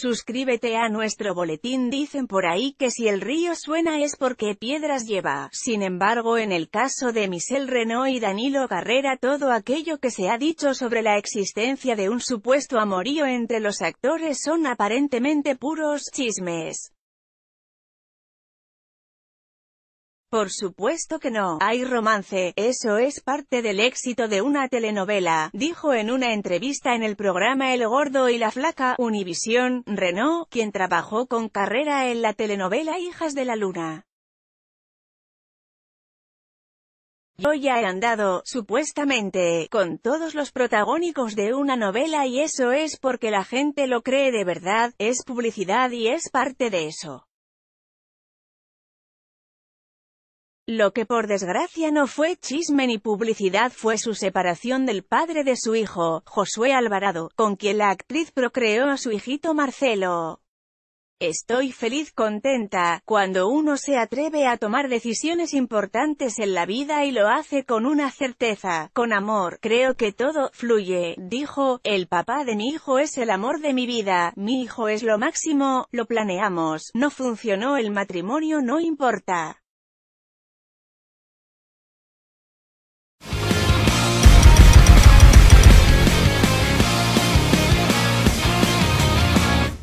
Suscríbete a nuestro boletín dicen por ahí que si el río suena es porque piedras lleva, sin embargo en el caso de Michelle Renault y Danilo Carrera todo aquello que se ha dicho sobre la existencia de un supuesto amorío entre los actores son aparentemente puros chismes. Por supuesto que no, hay romance, eso es parte del éxito de una telenovela, dijo en una entrevista en el programa El Gordo y la Flaca, Univisión, Renault, quien trabajó con carrera en la telenovela Hijas de la Luna. Yo ya he andado, supuestamente, con todos los protagónicos de una novela y eso es porque la gente lo cree de verdad, es publicidad y es parte de eso. Lo que por desgracia no fue chisme ni publicidad fue su separación del padre de su hijo, Josué Alvarado, con quien la actriz procreó a su hijito Marcelo. Estoy feliz contenta, cuando uno se atreve a tomar decisiones importantes en la vida y lo hace con una certeza, con amor, creo que todo, fluye, dijo, el papá de mi hijo es el amor de mi vida, mi hijo es lo máximo, lo planeamos, no funcionó el matrimonio no importa.